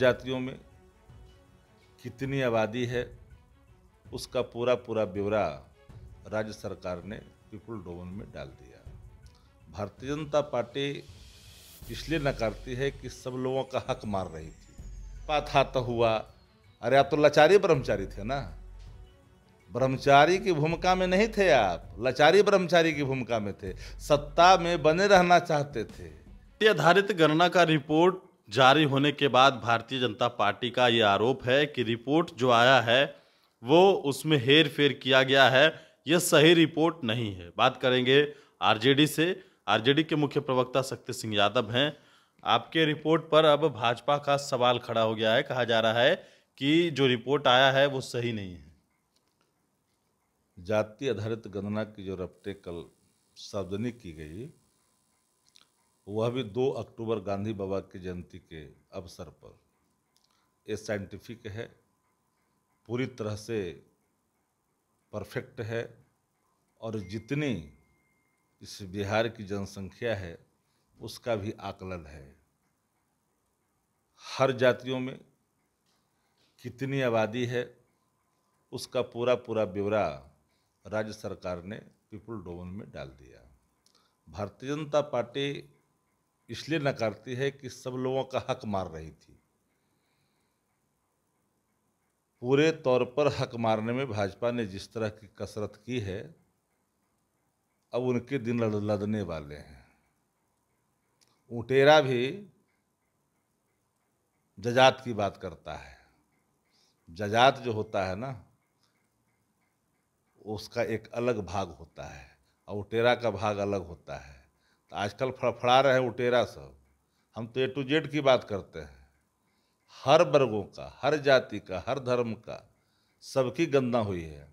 जातियों में कितनी आबादी है उसका पूरा पूरा ब्यौरा राज्य सरकार ने पीपुल डोमन में डाल दिया भारतीय जनता पार्टी इसलिए नकारती है कि सब लोगों का हक मार रही थी पाथा तो हुआ अरे आप तो लाचारी ब्रह्मचारी थे ना ब्रह्मचारी की भूमिका में नहीं थे आप लाचारी ब्रह्मचारी की भूमिका में थे सत्ता में बने रहना चाहते थे आधारित गणना का रिपोर्ट जारी होने के बाद भारतीय जनता पार्टी का ये आरोप है कि रिपोर्ट जो आया है वो उसमें हेर फेर किया गया है यह सही रिपोर्ट नहीं है बात करेंगे आरजेडी से आरजेडी के मुख्य प्रवक्ता शक्ति सिंह यादव हैं आपके रिपोर्ट पर अब भाजपा का सवाल खड़ा हो गया है कहा जा रहा है कि जो रिपोर्ट आया है वो सही नहीं है जाति आधारित गणना की जो रपटे कल सार्वजनिक की गई वह भी 2 अक्टूबर गांधी बाबा की जयंती के अवसर पर ये साइंटिफिक है पूरी तरह से परफेक्ट है और जितनी इस बिहार की जनसंख्या है उसका भी आकलन है हर जातियों में कितनी आबादी है उसका पूरा पूरा ब्यौरा राज्य सरकार ने पीपुल डोमन में डाल दिया भारतीय जनता पार्टी इसलिए नकारती है कि सब लोगों का हक मार रही थी पूरे तौर पर हक मारने में भाजपा ने जिस तरह की कसरत की है अब उनके दिन लदने वाले हैं उटेरा भी जजात की बात करता है जजात जो होता है ना उसका एक अलग भाग होता है और उटेरा का भाग अलग होता है आजकल फड़फड़ा रहे हैं उटेरा सब हम तो ए टू जेड की बात करते हैं हर वर्गों का हर जाति का हर धर्म का सबकी गंदा हुई है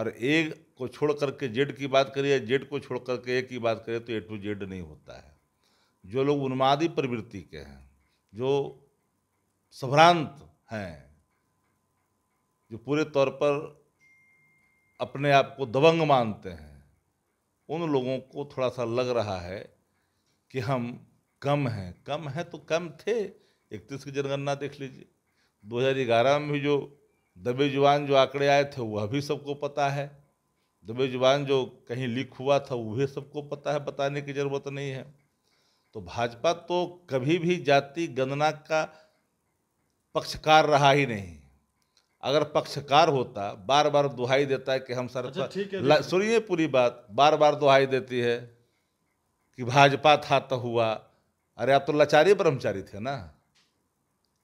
और ए को छोड़ करके जेड की बात करिए जेड को छोड़ करके ए की बात करिए तो ए टू जेड नहीं होता है जो लोग उन्मादी प्रवृत्ति के हैं जो सभ्रांत हैं जो पूरे तौर पर अपने आप को दबंग मानते हैं उन लोगों को थोड़ा सा लग रहा है कि हम कम हैं कम हैं तो कम थे इकतीस की जनगणना देख लीजिए 2011 में भी जो दबे जुबान जो आंकड़े आए थे वह भी सबको पता है दबे जुबान जो कहीं लीक हुआ था वह भी सबको पता है बताने की ज़रूरत नहीं है तो भाजपा तो कभी भी जाति गणना का पक्षकार रहा ही नहीं अगर पक्षकार होता बार बार दुहाई देता है कि हम सर अच्छा, सुनिए पूरी बात बार बार दुहाई देती है कि भाजपा था तो हुआ अरे आप तो लाचारी ब्रह्मचारी थे ना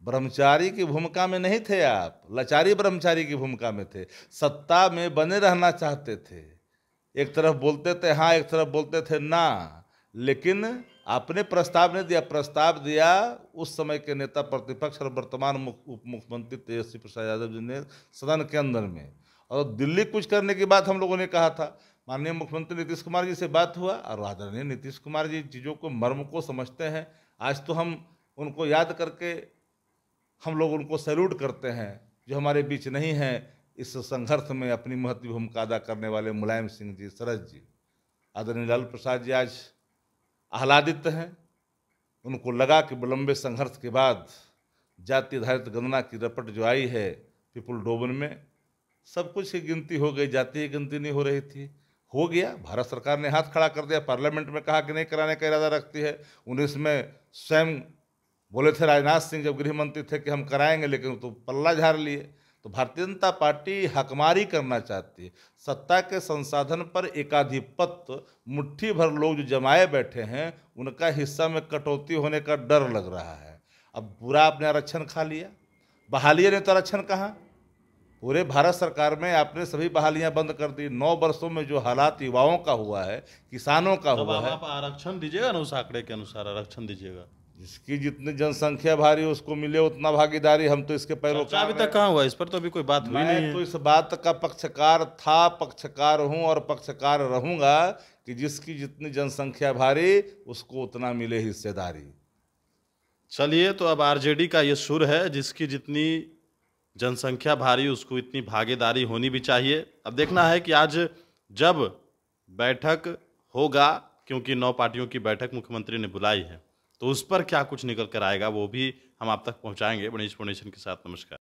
ब्रह्मचारी की भूमिका में नहीं थे आप लाचारी ब्रह्मचारी की भूमिका में थे सत्ता में बने रहना चाहते थे एक तरफ बोलते थे हाँ एक तरफ बोलते थे ना लेकिन आपने प्रस्ताव नहीं दिया प्रस्ताव दिया उस समय के नेता प्रतिपक्ष और वर्तमान उप मुख्यमंत्री तेजस्वी प्रसाद यादव जी ने सदन के अंदर में और दिल्ली कुछ करने की बात हम लोगों ने कहा था माननीय मुख्यमंत्री नीतीश कुमार जी से बात हुआ और आदरणीय नीतीश कुमार जी चीज़ों को मर्म को समझते हैं आज तो हम उनको याद करके हम लोग उनको सैल्यूट करते हैं जो हमारे बीच नहीं हैं इस संघर्ष में अपनी महत्व भूमिका अदा करने वाले मुलायम सिंह जी सरस जी आदरणीय लालू प्रसाद जी आज आह्लादित हैं उनको लगा कि लंबे संघर्ष के बाद जाति आधारित गणना की रपट जो आई है पीपुल डोबन में सब कुछ की गिनती हो गई जाति की गिनती नहीं हो रही थी हो गया भारत सरकार ने हाथ खड़ा कर दिया पार्लियामेंट में कहा कि नहीं कराने का इरादा रखती है उन्नीस में स्वयं बोले थे राजनाथ सिंह जब गृह मंत्री थे कि हम कराएंगे लेकिन तो पल्ला झाड़ लिए तो भारतीय जनता पार्टी हकमारी करना चाहती है सत्ता के संसाधन पर एकाधिपत्य मुट्ठी भर लोग जो जमाए बैठे हैं उनका हिस्सा में कटौती होने का डर लग रहा है अब बुरा आपने आरक्षण खा लिया बहालिए ने तो आरक्षण कहाँ पूरे भारत सरकार में आपने सभी बहालियां बंद कर दी नौ वर्षों में जो हालात युवाओं का हुआ है किसानों का तो हुआ है आप आरक्षण दीजिएगा ना उस आंकड़े के अनुसार आरक्षण दीजिएगा जिसकी जितनी जनसंख्या भारी उसको मिले उतना भागीदारी हम तो इसके पैरों का अभी तक कहाँ हुआ इस पर तो अभी कोई बात हुई नहीं तो इस बात का पक्षकार था पक्षकार हूँ और पक्षकार रहूँगा कि जिसकी जितनी जनसंख्या भारी उसको उतना मिले हिस्सेदारी चलिए तो अब आरजेडी का ये सुर है जिसकी जितनी जनसंख्या भारी उसको इतनी भागीदारी होनी भी चाहिए अब देखना है कि आज जब बैठक होगा क्योंकि नौ पार्टियों की बैठक मुख्यमंत्री ने बुलाई है तो उस पर क्या कुछ निकल कर आएगा वो भी हम आप तक पहुंचाएंगे गणेश फाउंडेशन के साथ नमस्कार